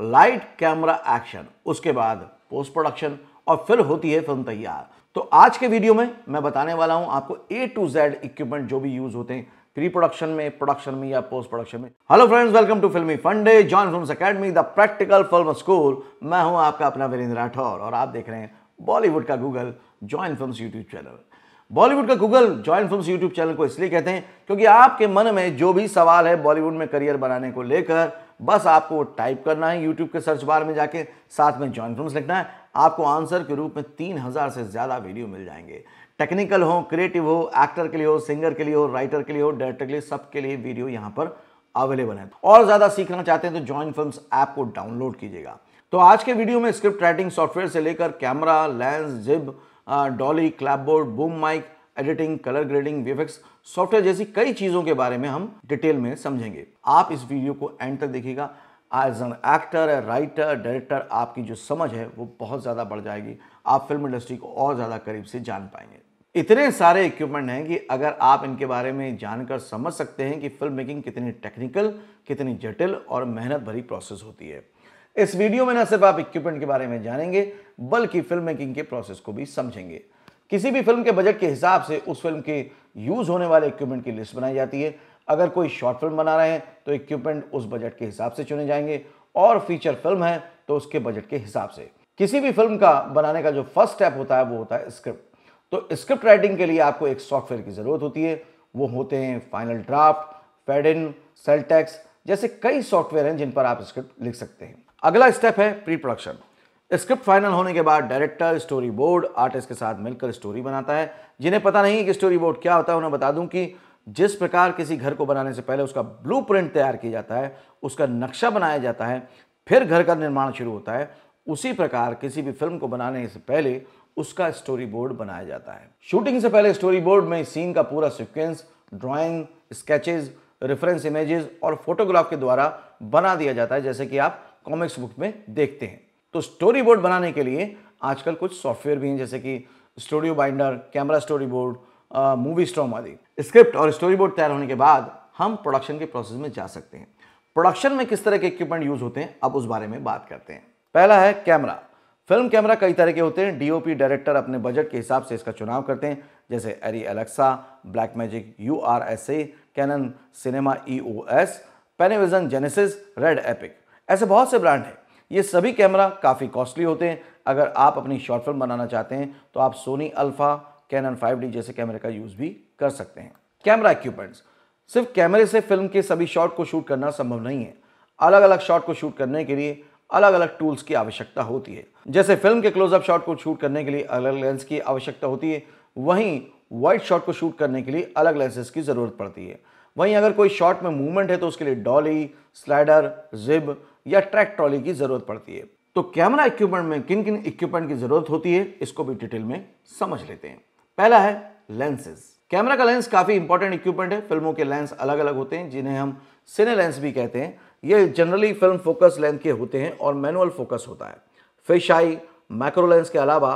light camera action उसके बाद post production और फिर होती है फिल्म तैयार तो आज के वीडियो में मैं बताने वाला हूं आपको ए टू जेड इक्विपमेंट जो भी यूज होते हैं प्री प्रोडक्शन में प्रोडक्शन में या पोस्ट प्रोडक्शन में hello friends welcome to Filmi Funde join film academy the practical film school मैं हूं आपका अपना वीरेंद्र राठौर और आप देख रहे हैं बॉलीवुड का Google join film YouTube channel Bollywood का Google join film YouTube channel को इसलिए कहते हैं क्योंकि आपके मन में जो भी सवाल है बॉलीवुड में करियर बनाने को लेकर बस आपको टाइप करना है यूट्यूब के सर्च बार में जाके साथ में ज्वाइन फ्रम्स लिखना है आपको आंसर के रूप में तीन हज़ार से ज़्यादा वीडियो मिल जाएंगे टेक्निकल हो क्रिएटिव हो एक्टर के लिए हो सिंगर के लिए हो राइटर के लिए हो डायरेक्टर के लिए सबके लिए वीडियो यहाँ पर अवेलेबल है और ज़्यादा सीखना चाहते हैं तो ज्वाइन फिल्म ऐप को डाउनलोड कीजिएगा तो आज के वीडियो में स्क्रिप्ट राइटिंग सॉफ्टवेयर से लेकर camera lens jib dolly clapboard boom mic editing colour grading VFX software जैसी कई चीज़ों के बारे में हम डिटेल में समझेंगे आप इस वीडियो को एंड तक देखिएगा as an actor writer director आपकी जो समझ है वो बहुत ज़्यादा बढ़ जाएगी आप फिल्म इंडस्ट्री को और ज़्यादा करीब से जान पाएंगे इतने सारे इक्विपमेंट हैं कि अगर आप इनके बारे में जानकर समझ सकते हैं कि फिल्म मेकिंग कितनी टेक्निकल कितनी जटिल और मेहनत भरी प्रोसेस होती है इस वीडियो में न सिर्फ आप इक्विपमेंट के बारे में जानेंगे बल्कि फिल्म मेकिंग के प्रोसेस को भी समझेंगे किसी भी फिल्म के बजट के हिसाब से उस फिल्म के यूज़ होने वाले इक्विपमेंट की लिस्ट बनाई जाती है अगर कोई शॉर्ट फिल्म बना रहे हैं तो इक्विपमेंट उस बजट के हिसाब से चुने जाएंगे और फीचर फिल्म है तो उसके बजट के हिसाब से किसी भी फिल्म का बनाने का जो फर्स्ट स्टेप होता है वो होता है स्क्रिप्ट तो स्क्रिप्ट राइटिंग के लिए आपको एक सॉफ्टवेयर की ज़रूरत होती है वो होते हैं फाइनल ड्राफ्ट इन सेल्टेक्स जैसे कई सॉफ्टवेयर हैं जिन पर आप स्क्रिप्ट लिख सकते हैं अगला स्टेप है प्री प्रोडक्शन स्क्रिप्ट फाइनल होने के बाद डायरेक्टर स्टोरी बोर्ड आर्टिस्ट के साथ मिलकर स्टोरी बनाता है जिन्हें पता नहीं कि स्टोरी बोर्ड क्या होता है उन्हें बता दूं कि जिस प्रकार किसी घर को बनाने से पहले उसका ब्लू तैयार किया जाता है उसका नक्शा बनाया जाता है फिर घर का निर्माण शुरू होता है उसी प्रकार किसी भी फिल्म को बनाने से पहले उसका स्टोरी बोर्ड बनाया जाता है शूटिंग से पहले स्टोरी बोर्ड में सीन का पूरा sequence drawing sketches reference images और फोटोग्राफ के द्वारा बना दिया जाता है जैसे कि आप कॉमिक्स बुक में देखते हैं तो स्टोरी बोर्ड बनाने के लिए आजकल कुछ सॉफ्टवेयर भी हैं जैसे कि StudioBinder camera storyboard Moviestorm आदि स्क्रिप्ट और स्टोरी बोर्ड तैयार होने के बाद हम प्रोडक्शन के प्रोसेस में जा सकते हैं प्रोडक्शन में किस तरह के इक्विपमेंट यूज होते हैं अब उस बारे में बात करते हैं पहला है कैमरा फिल्म कैमरा कई तरह के होते हैं डीओपी डायरेक्टर अपने बजट के हिसाब से इसका चुनाव करते हैं जैसे ARRI Alexa Blackmagic U R S A Canon Cinema E O S Panavision Genesis Red Epic ऐसे बहुत से ब्रांड हैं ये सभी कैमरा काफ़ी कॉस्टली होते हैं अगर आप अपनी शॉर्ट फिल्म बनाना चाहते हैं तो आप सोनी अल्फ़ा कैनन 5D जैसे कैमरे का यूज़ भी कर सकते हैं कैमरा इक्विपमेंट्स सिर्फ कैमरे से फिल्म के सभी शॉट को शूट करना संभव नहीं है अलग अलग शॉट को शूट करने के लिए अलग अलग टूल्स की आवश्यकता होती है जैसे फिल्म के क्लोजअप शॉट को शूट करने के लिए अलग लेंस की आवश्यकता होती है वहीं वाइट शॉट को शूट करने के लिए अलग लेंसेज की ज़रूरत पड़ती है वहीं अगर कोई शॉट में मूवमेंट है तो उसके लिए डॉली स्लाइडर जिब या ट्रैक ट्रॉली की जरूरत पड़ती है तो कैमरा इक्विपमेंट में किन किन इक्विपमेंट की जरूरत होती है इसको भी डिटेल में समझ लेते हैं पहला है लेंसेज कैमरा का लेंस काफी इंपॉर्टेंट इक्विपमेंट है फिल्मों के लेंस अलग अलग होते हैं जिन्हें हम सिने लेंस भी कहते हैं ये जनरली फिल्म फोकस लेंथ के होते हैं और मैनुअल फोकस होता है फिश आई माइक्रो लेंस के अलावा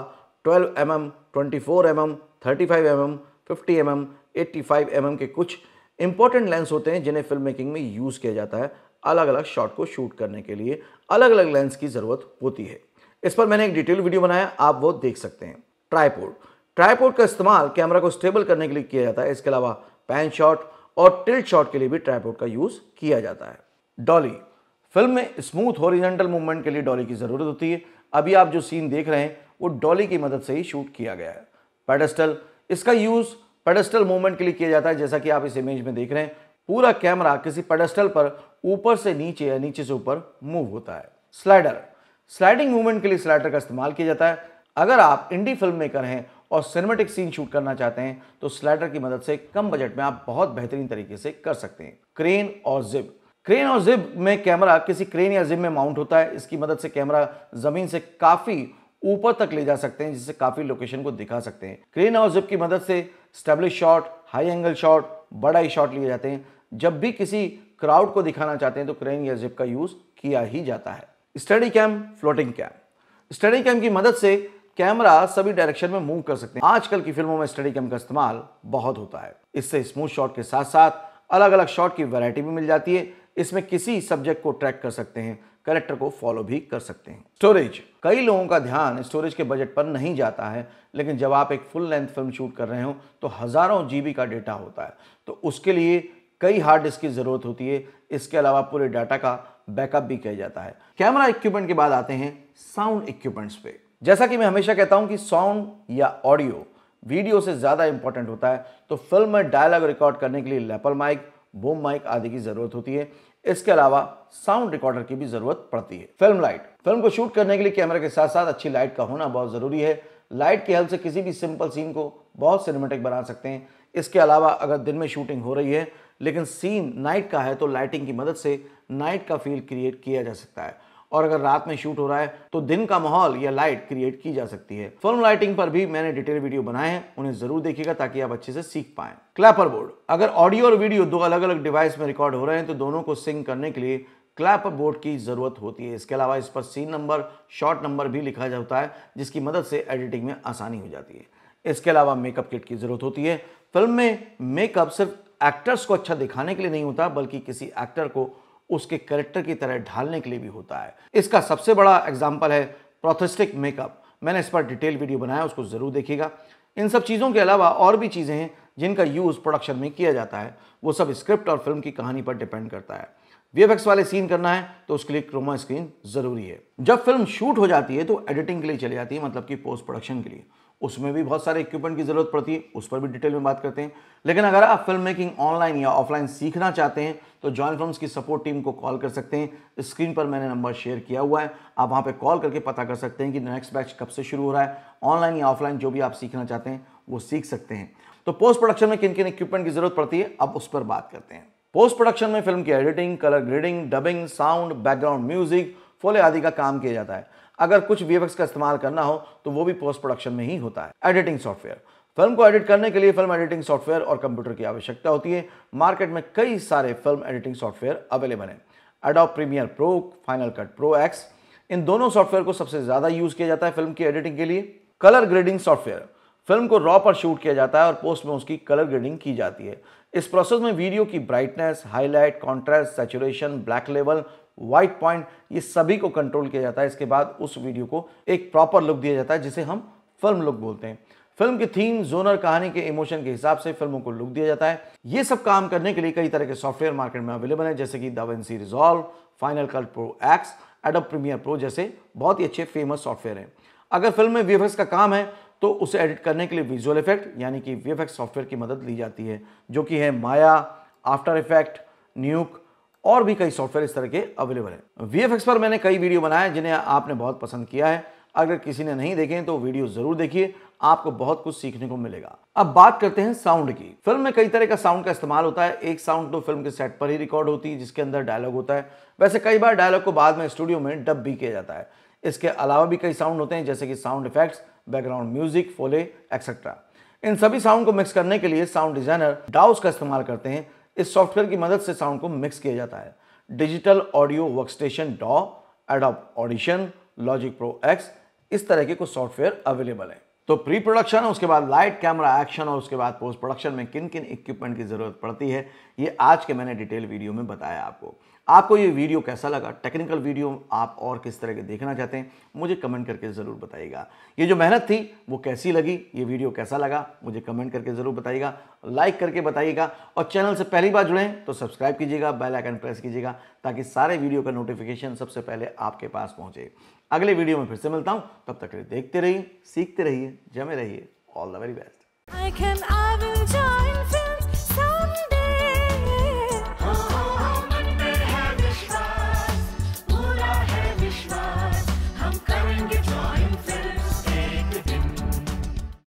12 M M twenty four M M thirty five M M fifty M M M M के कुछ इंपॉर्टेंट लेंस होते हैं जिन्हें फिल्म मेकिंग में यूज़ किया जाता है अलग अलग शॉट को शूट करने के लिए अलग अलग लेंस की ज़रूरत होती है इस पर मैंने एक डिटेल वीडियो बनाया आप वो देख सकते हैं ट्राईपोर्ड ट्राईपोर्ड का इस्तेमाल कैमरा को स्टेबल करने के लिए किया जाता है इसके अलावा पैन शॉट और टिल्ट शॉट के लिए भी ट्राईपोर्ड का यूज़ किया जाता है डॉली फिल्म में स्मूथ हॉरिजेंटल मूवमेंट के लिए डॉली की ज़रूरत होती है अभी आप जो सीन देख रहे हैं वो डॉली की मदद से ही शूट किया गया है पेडस्टल इसका यूज़ पेडस्टल मूवमेंट के लिए किया जाता है जैसा कि आप इस इमेज में देख रहे हैं पूरा कैमरा किसी पेडस्टल पर ऊपर से नीचे या नीचे से ऊपर मूव होता है स्लाइडर स्लाइडिंग मूवमेंट के लिए स्लाइडर का इस्तेमाल किया जाता है अगर आप इंडी फिल्म मेकर हैं और सिनेमेटिक सीन शूट करना चाहते हैं तो स्लाइडर की मदद से कम बजट में आप बहुत बेहतरीन तरीके से कर सकते हैं क्रेन और जिब क्रेन और जिब में कैमरा किसी क्रेन या जिब में माउंट होता है इसकी मदद से कैमरा जमीन से काफ़ी ऊपर तक ले जा सकते हैं जिससे काफ़ी लोकेशन को दिखा सकते हैं क्रेन और जिब की मदद से establish shot high angle shot बड़ा ही शॉट लिए जाते हैं जब भी किसी क्राउड को दिखाना चाहते हैं तो क्रेन या जिप का यूज़ किया ही जाता है steadicam floating cam steadicam की मदद से कैमरा सभी डायरेक्शन में मूव कर सकते हैं आजकल की फिल्मों में स्टडी कैम का इस्तेमाल बहुत होता है इससे स्मूथ शॉट के साथ साथ अलग अलग शॉट की वैरायटी भी मिल जाती है इसमें किसी सब्जेक्ट को ट्रैक कर सकते हैं करेक्टर को फॉलो भी कर सकते हैं स्टोरेज कई लोगों का ध्यान स्टोरेज के बजट पर नहीं जाता है लेकिन जब आप एक फुल लेंथ फिल्म शूट कर रहे हो तो हज़ारों जीबी का डेटा होता है तो उसके लिए कई हार्ड डिस्क की ज़रूरत होती है इसके अलावा पूरे डाटा का बैकअप भी किया जाता है कैमरा इक्विपमेंट के बाद आते हैं साउंड इक्विपमेंट्स पे जैसा कि मैं हमेशा कहता हूं कि साउंड या ऑडियो वीडियो से ज़्यादा इंपॉर्टेंट होता है तो फिल्म में डायलॉग रिकॉर्ड करने के लिए लेपल माइक बूम माइक आदि की ज़रूरत होती है इसके अलावा साउंड रिकॉर्डर की भी ज़रूरत पड़ती है फिल्म लाइट फिल्म को शूट करने के लिए कैमरा के साथ साथ अच्छी लाइट का होना बहुत ज़रूरी है लाइट के हेल्प से किसी भी सिंपल सीन को बहुत सिनेमेटिक बना सकते हैं इसके अलावा अगर दिन में शूटिंग हो रही है लेकिन सीन नाइट का है तो लाइटिंग की मदद से नाइट का फील क्रिएट किया जा सकता है और अगर रात में शूट हो रहा है तो दिन का माहौल या लाइट क्रिएट की जा सकती है फिल्म लाइटिंग पर भी मैंने डिटेल वीडियो बनाए हैं उन्हें जरूर देखिएगा ताकि आप अच्छे से सीख पाए क्लैपर बोर्ड अगर ऑडियो और वीडियो दो अलग अलग डिवाइस में रिकॉर्ड हो रहे हैं तो दोनों को सिंक करने के लिए क्लैपर बोर्ड की ज़रूरत होती है इसके अलावा इस पर सीन नंबर शॉर्ट नंबर भी लिखा जाता है जिसकी मदद से एडिटिंग में आसानी हो जाती है इसके अलावा मेकअप किट की ज़रूरत होती है फिल्म में मेकअप सिर्फ एक्टर्स को अच्छा दिखाने के लिए नहीं होता बल्कि किसी एक्टर को उसके करेक्टर की तरह ढालने के लिए भी होता है इसका सबसे बड़ा एग्जाम्पल है प्रोथेस्टिक मेकअप मैंने इस पर डिटेल वीडियो बनाया उसको ज़रूर देखिएगा इन सब चीज़ों के अलावा और भी चीज़ें हैं जिनका यूज़ प्रोडक्शन में किया जाता है वो सब स्क्रिप्ट और फिल्म की कहानी पर डिपेंड करता है वीएफएक्स वाले सीन करना है तो उसके लिए क्रोमा स्क्रीन ज़रूरी है जब फिल्म शूट हो जाती है तो एडिटिंग के लिए चली जाती है मतलब कि पोस्ट प्रोडक्शन के लिए उसमें भी बहुत सारे इक्विपमेंट की ज़रूरत पड़ती है उस पर भी डिटेल में बात करते हैं लेकिन अगर आप फिल्म मेकिंग ऑनलाइन या ऑफलाइन सीखना चाहते हैं तो जॉइन फिल्म्स की सपोर्ट टीम को कॉल कर सकते हैं स्क्रीन पर मैंने नंबर शेयर किया हुआ है आप वहाँ पर कॉल करके पता कर सकते हैं कि नेक्स्ट बैच कब से शुरू हो रहा है ऑनलाइन या ऑफलाइन जो भी आप सीखना चाहते हैं वो सीख सकते हैं तो पोस्ट प्रोडक्शन में किन किन इक्विपमेंट की ज़रूरत पड़ती है अब उस पर बात करते हैं पोस्ट प्रोडक्शन में फिल्म की editing colour grading dubbing sound background music Foley आदि का काम किया जाता है अगर कुछ वी का इस्तेमाल करना हो तो वो भी पोस्ट प्रोडक्शन में ही होता है एडिटिंग सॉफ्टवेयर फिल्म को एडिट करने के लिए फिल्म एडिटिंग सॉफ्टवेयर और कंप्यूटर की आवश्यकता होती है मार्केट में कई सारे फिल्म एडिटिंग सॉफ्टवेयर अवेलेबल हैं Adobe Premiere Pro Final Cut Pro X इन दोनों सॉफ्टवेयर को सबसे ज़्यादा यूज़ किया जाता है फिल्म की एडिटिंग के लिए कलर ग्रेडिंग सॉफ्टवेयर फिल्म को रॉ पर शूट किया जाता है और पोस्ट में उसकी कलर ग्रेडिंग की जाती है इस प्रोसेस में वीडियो की brightness highlight contrast saturation black level white point ये सभी को कंट्रोल किया जाता है इसके बाद उस वीडियो को एक प्रॉपर लुक दिया जाता है जिसे हम फिल्म लुक बोलते हैं फिल्म की थीम जोनर कहानी के इमोशन के हिसाब से फिल्मों को लुक दिया जाता है ये सब काम करने के लिए कई तरह के सॉफ्टवेयर मार्केट में अवेलेबल है जैसे कि DaVinci Resolve Final Cut Pro X Adobe Premiere Pro जैसे बहुत ही अच्छे फेमस सॉफ्टवेयर हैं अगर फिल्म में वी का काम है तो उसे एडिट करने के लिए विजुअल इफेक्ट यानी कि वी सॉफ्टवेयर की मदद ली जाती है जो कि है माया आफ्टर इफेक्ट न्यूक और भी कई सॉफ्टवेयर इस तरह के अवेलेबल हैं वी पर मैंने कई वीडियो बनाए जिन्हें आपने बहुत पसंद किया है अगर किसी ने नहीं देखे तो वीडियो जरूर देखिए आपको बहुत कुछ सीखने को मिलेगा अब बात करते हैं साउंड की फिल्म में कई तरह का साउंड का इस्तेमाल होता है एक साउंड तो फिल्म के सेट पर ही रिकॉर्ड होती है जिसके अंदर डायलॉग होता है वैसे कई बार डायलॉग को बाद में स्टूडियो में डब भी किया जाता है इसके अलावा भी कई साउंड होते हैं जैसे कि sound effects background music Foley etcetera इन सभी साउंड को मिक्स करने के लिए साउंड डिजाइनर डाउस का इस्तेमाल करते हैं इस सॉफ्टवेयर की मदद से साउंड को मिक्स किया जाता है डिजिटल ऑडियो वर्कस्टेशन डॉ Adobe Audition Logic Pro X इस तरह के कुछ सॉफ्टवेयर अवेलेबल है तो प्री प्रोडक्शन उसके बाद लाइट कैमरा एक्शन और उसके बाद पोस्ट प्रोडक्शन में किन किन इक्विपमेंट की ज़रूरत पड़ती है ये आज के मैंने डिटेल वीडियो में बताया आपको आपको ये वीडियो कैसा लगा टेक्निकल वीडियो आप और किस तरह के देखना चाहते हैं मुझे कमेंट करके ज़रूर बताइएगा ये जो मेहनत थी वो कैसी लगी ये वीडियो कैसा लगा मुझे कमेंट करके ज़रूर बताइएगा लाइक करके बताइएगा और चैनल से पहली बार जुड़ें तो सब्सक्राइब कीजिएगा बेल आइकन प्रेस कीजिएगा ताकि सारे वीडियो का नोटिफिकेशन सबसे पहले आपके पास पहुँचे अगले वीडियो में फिर से मिलता हूँ तब तक देखते रहिए सीखते रहिए जमे रहिए ऑल द वेरी बेस्ट